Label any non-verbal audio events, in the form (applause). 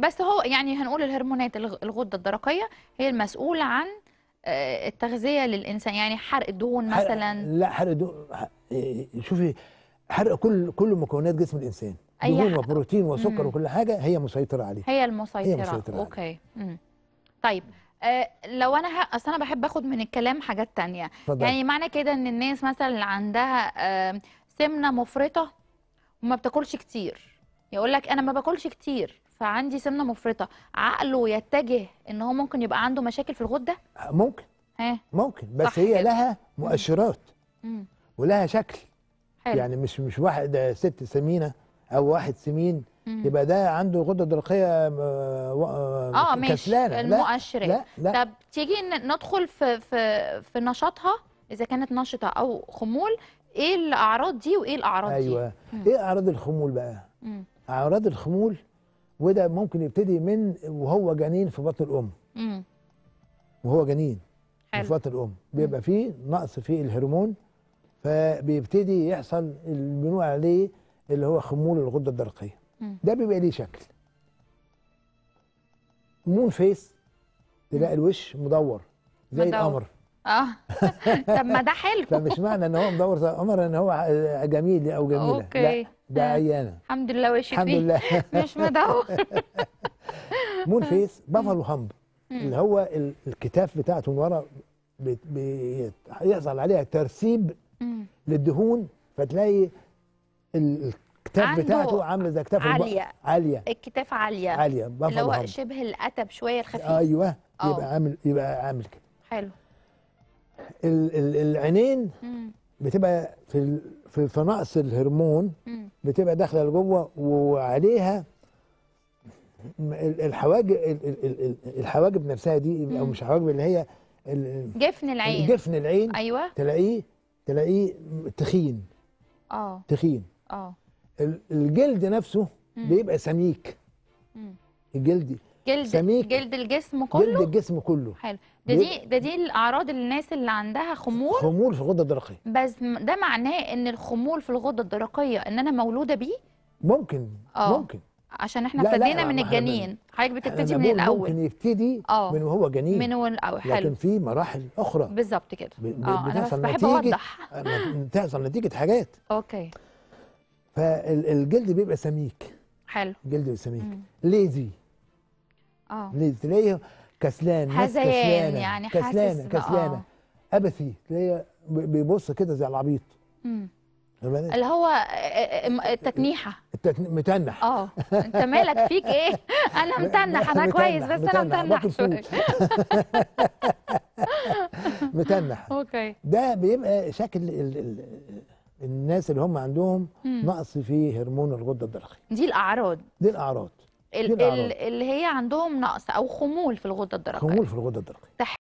بس هو يعني هنقول الهرمونات الغده الدرقيه هي المسؤوله عن آه، التغذيه للانسان يعني حرق دهون مثلا حرق لا حرق دهون آه، شوفي حرق كل كل مكونات جسم الانسان دهون وبروتين وسكر وكل حاجه هي مسيطره عليه هي المسيطره هي مسيطرة اوكي مم. طيب آه لو انا اصل انا بحب اخد من الكلام حاجات تانية فضل. يعني معنى كده ان الناس مثلا اللي عندها سمنه مفرطه وما بتاكلش كتير يقول لك انا ما باكلش كتير فعندي سمنه مفرطه عقله يتجه ان هو ممكن يبقى عنده مشاكل في الغده آه، ممكن ها ممكن بس هي كده. لها مؤشرات مم. ولها شكل حلو. يعني مش مش واحد آه، ست سمينه او واحد سمين مم. يبقى ده عنده غده درقيه اه, آه، ماشي كسلانه المؤشرات لا. لا. لا. طب تيجي ندخل في في في نشاطها اذا كانت نشطه او خمول ايه الاعراض دي وايه الاعراض أيوة. دي ايوه ايه اعراض الخمول بقى مم. اعراض الخمول وده ممكن يبتدي من وهو جنين في بطن الام مم. وهو جنين حلو. في بطن الام بيبقى فيه نقص في الهرمون فبيبتدي يحصل اللي بنقول عليه اللي هو خمول الغده الدرقيه مم. ده بيبقى ليه شكل مون فيس تلاقي الوش مدور زي القمر اه (laughs) طب ما ده حلو طب مش معنى ان هو مدور عمر ان هو آه، جميل او جميله اوكي لا ده عيانه آه. الحمد لله وشك الحمد لله (laughs) مش مدور (laughs) مون فيس بافلو هامب اللي هو الكتاف بتاعته من ورا بيحصل عليها ترسيب للدهون فتلاقي الكتاف بتاعته عامله زي كتاف عاليه عاليه الكتاف عاليه عاليه اللي هو شبه القتب شويه الخفيف ايوه يبقى آه. عامل يبقى عامل كده حلو العينين بتبقى في في نقص الهرمون بتبقى داخله لجوه وعليها الحواجب الحواجب نفسها دي او مش حواجب اللي هي جفن العين جفن العين ايوه تلاقيه تلاقيه تخين اه تخين اه الجلد نفسه بيبقى سميك الجلد جلد سميك جلد الجسم كله جلد الجسم كله حلو ده دي ده دي الاعراض الناس اللي عندها خمول خمول في الغده الدرقيه بس ده معناه ان الخمول في الغده الدرقيه ان انا مولوده بيه ممكن أوه. ممكن عشان احنا ابتدينا من الجنين حضرتك بتبتدي من الاول ممكن يبتدي أوه. من وهو جنين من وهو الاول حلو لكن في مراحل اخرى بالظبط كده اه انا بس بحب اوضح آه، بتحصل نتيجه حاجات اوكي فالجلد بيبقى سميك حلو جلد سميك ليزي اه تلاقيه كسلان حزيان كسلانة يعني كسلانة كسلانة آه. أبثي تلاقيه بيبص كده زي العبيط اللي هو التتنيحة آه، آه، التتن... متنح اه انت مالك فيك ايه انا متنح انا كويس بس انا متنح شويه (laughs) متنح اوكي ده بيبقى شكل ال... ال... الناس اللي هم عندهم نقص في هرمون الغده الدرقيه دي الاعراض دي الاعراض إيه اللي هي عندهم نقص او خمول في الغده الدرقيه خمول في الغده الدرقيه